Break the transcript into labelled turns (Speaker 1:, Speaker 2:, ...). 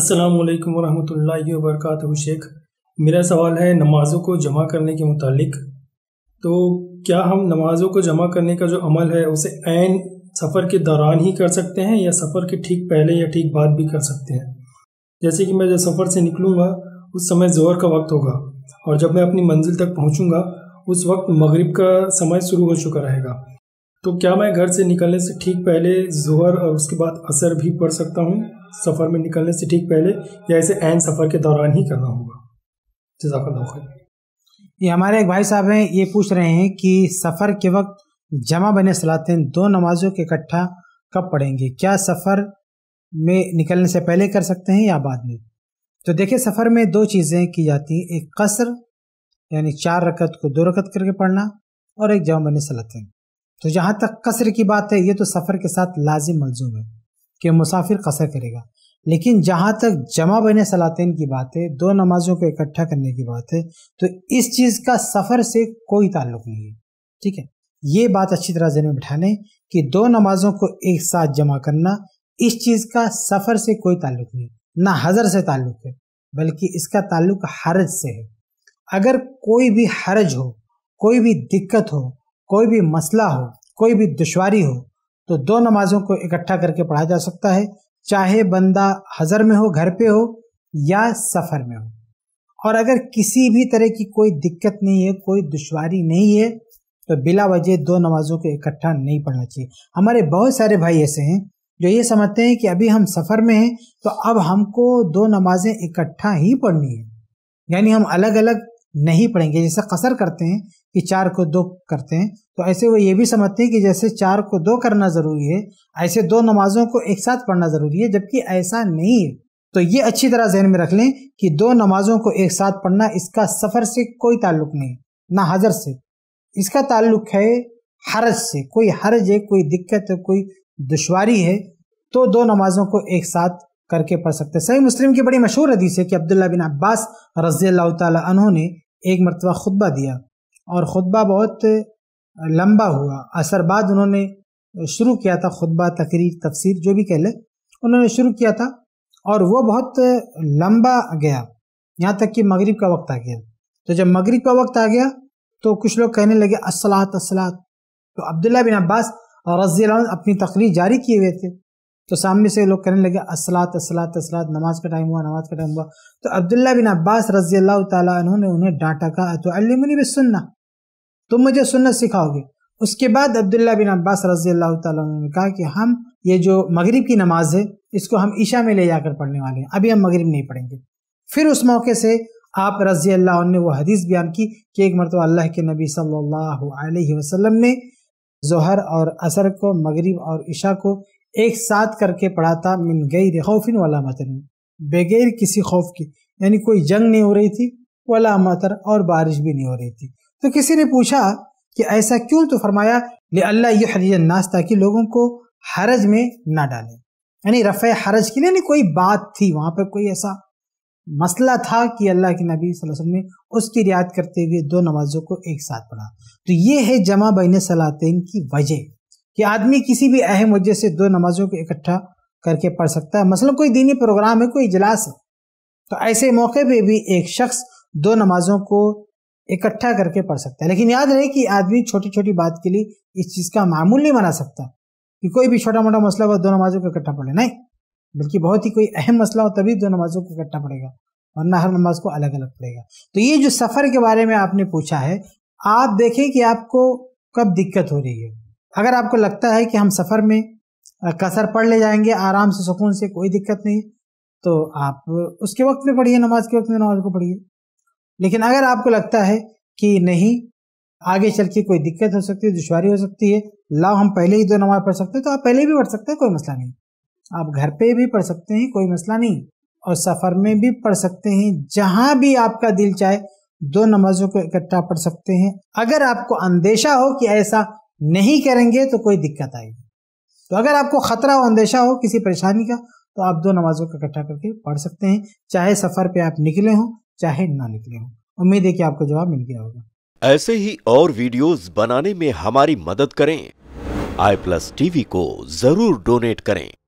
Speaker 1: अस्सलाम वालेकुम वरहमतुल्लाहि शेख मेरा सवाल है नमाज़ों को जमा करने के मुतालिक तो क्या हम नमाज़ों को जमा करने का जो अमल है उसे ऐन सफ़र के दौरान ही कर सकते हैं या सफ़र के ठीक पहले या ठीक बाद भी कर सकते हैं जैसे कि मैं जब सफ़र से निकलूँगा उस समय ज़ोर का वक्त होगा और जब मैं अपनी मंजिल तक पहुँचूँगा उस वक्त मगरिब का समय शुरू हो चुका रहेगा तो क्या मैं घर से निकलने से ठीक पहले जोहर और उसके बाद असर भी पढ़ सकता हूँ सफ़र में निकलने से ठीक पहले या इसे एन सफ़र के दौरान ही करना होगा जजाकल्ला खैर
Speaker 2: ये हमारे एक भाई साहब हैं ये पूछ रहे हैं कि सफ़र के वक्त जमा बने सलातें दो नमाजों के इकट्ठा कब पढ़ेंगे क्या सफ़र में निकलने से पहले कर सकते हैं या बाद में तो देखिए सफ़र में दो चीज़ें की जाती हैं एक कसर यानी चार रकत को दो रकत करके पढ़ना और एक जमा बने सलातें तो जहाँ तक कसर की बात है ये तो सफ़र के साथ लाजिम मलजूम है कि मुसाफिर कसर करेगा लेकिन जहाँ तक जमा बने सलातेन की बात है दो नमाजों को इकट्ठा करने की बात है तो इस चीज़ का सफ़र से कोई ताल्लुक नहीं है ठीक है ये बात अच्छी तरह जहन में बिठाने कि दो नमाजों को एक साथ जमा करना इस चीज़ का सफ़र से कोई ताल्लुक नहीं ना हज़र से ताल्लुक है बल्कि इसका ताल्लुक हरज से है अगर कोई भी हरज हो कोई भी दिक्कत हो कोई भी मसला हो कोई भी दुशारी हो तो दो नमाजों को इकट्ठा करके पढ़ा जा सकता है चाहे बंदा हजर में हो घर पे हो या सफ़र में हो और अगर किसी भी तरह की कोई दिक्कत नहीं है कोई दुश्वारी नहीं है तो बिला वजह दो नमाजों को इकट्ठा नहीं पढ़ना चाहिए हमारे बहुत सारे भाई ऐसे हैं जो ये समझते हैं कि अभी हम सफ़र में हैं तो अब हमको दो नमाजें इकट्ठा ही पढ़नी है यानी हम अलग अलग नहीं पढ़ेंगे जैसे कसर करते हैं कि चार को दो करते हैं तो ऐसे वो ये भी समझते हैं कि जैसे चार को दो करना ज़रूरी है ऐसे दो नमाज़ों को एक साथ पढ़ना ज़रूरी है जबकि ऐसा नहीं है तो ये अच्छी तरह जहन में रख लें कि दो नमाजों को एक साथ पढ़ना इसका सफ़र से कोई ताल्लुक नहीं ना हजर से इसका ताल्लुक है हरज से कोई हरज है कोई दिक्कत है कोई दुशारी है तो दो नमाजों को एक साथ करके पढ़ सकते सही मुस्लिम की बड़ी मशहूर हदीस है कि अब्दुल्ला बिन अब्बास रजी अल्लाह ने एक मरतबा खुतबा दिया और खुतबा बहुत लंबा हुआ असर बाद उन्होंने शुरू किया था खुतबा तकरीर तफसीर जो भी कह लें उन्होंने शुरू किया था और वह बहुत लंबा गया यहाँ तक कि मगरिब का वक्त आ गया तो जब मगरिब का वक्त आ गया तो कुछ लोग कहने लगे असलात असलात तो अब्दुल्ला बिन अब्बास रजी अपनी तकरीर जारी किए हुए थे तो सामने से लोग कहने लगे असलात असलात असलात नमाज का टाइम हुआ नमाज का टाइम हुआ तो अब्दुल्ला बिन अब्बास रजी अल्लाह तु ने उन्हें डांटा कहा तो अलमनी भी सुनना तुम मुझे सुन्नत सिखाओगे उसके बाद अब्दुल्ला बिन अब्बास रजी अल्लाह तु ने कहा कि हम ये जो मगरिब की नमाज है इसको हम ईशा में ले जाकर पढ़ने वाले हैं अभी हम मगरिब नहीं पढ़ेंगे फिर उस मौके से आप रजी अल्लाह ने वो हदीस बयान की कि एक मरतबा अल्लाह के नबी सल्लल्लाहु अलैहि वसल्लम ने जहर और असर को मगरिब और ईशा को एक साथ करके पढ़ा था मिन गई खौफिन वाला मतन बगैर किसी खौफ की यानी कोई जंग नहीं हो रही थी वाला मतर और बारिश भी नहीं हो रही थी तो किसी ने पूछा कि ऐसा क्यों तो फरमाया ले अल्लाह ये हरीजन्नास ताकि लोगों को हरज में ना डालें यानी रफ़ हरज की नहीं कोई बात थी वहाँ पर कोई ऐसा मसला था कि अल्लाह के नबी वसल्लम ने उसकी रियायत करते हुए दो नमाजों को एक साथ पढ़ा तो ये है जमा बैन सलातिन की वजह कि आदमी किसी भी अहम वजह से दो नमाजों को इकट्ठा करके पढ़ सकता है मसलन कोई दीनी प्रोग्राम है कोई इजलास है तो ऐसे मौके पे भी एक शख्स दो नमाजों को इकट्ठा करके पढ़ सकता है लेकिन याद रहे कि आदमी छोटी छोटी बात के लिए इस चीज़ का मामूल नहीं बना सकता कि कोई भी छोटा मोटा मसला हो दो नमाजों को इकट्ठा पढ़े नहीं बल्कि बहुत ही कोई अहम मसला हो तभी दो नमाजों को इकट्ठा पड़ेगा वरना हर नमाज को अलग अलग पड़ेगा तो ये जो सफ़र के बारे में आपने पूछा है आप देखें कि आपको कब दिक्कत हो रही है अगर आपको लगता है कि हम सफ़र में कसर पढ़ ले जाएंगे आराम से सुकून से कोई दिक्कत नहीं तो आप उसके वक्त में पढ़िए नमाज के वक्त में नमाज को पढ़िए लेकिन अगर आपको लगता है कि नहीं आगे चल के कोई दिक्कत हो सकती है दुशारी हो सकती है लाओ हम पहले ही दो नमाज पढ़ सकते हैं तो आप पहले भी पढ़ सकते हैं कोई मसला नहीं आप घर पे भी पढ़ सकते हैं कोई मसला नहीं और सफ़र में भी पढ़ सकते हैं जहाँ भी आपका दिल चाहे दो नमाजों को इकट्ठा पढ़ सकते हैं अगर आपको अंदेशा हो कि ऐसा नहीं करेंगे तो कोई दिक्कत आएगी तो अगर आपको ख़तरा और अंदेशा हो किसी परेशानी का तो आप दो नमाज़ों को इकट्ठा करके पढ़ सकते हैं चाहे सफ़र पे आप निकले हों चाहे ना निकले हों उम्मीद है कि आपको जवाब मिल गया
Speaker 1: होगा ऐसे ही और वीडियोस बनाने में हमारी मदद करें आई प्लस टीवी को जरूर डोनेट करें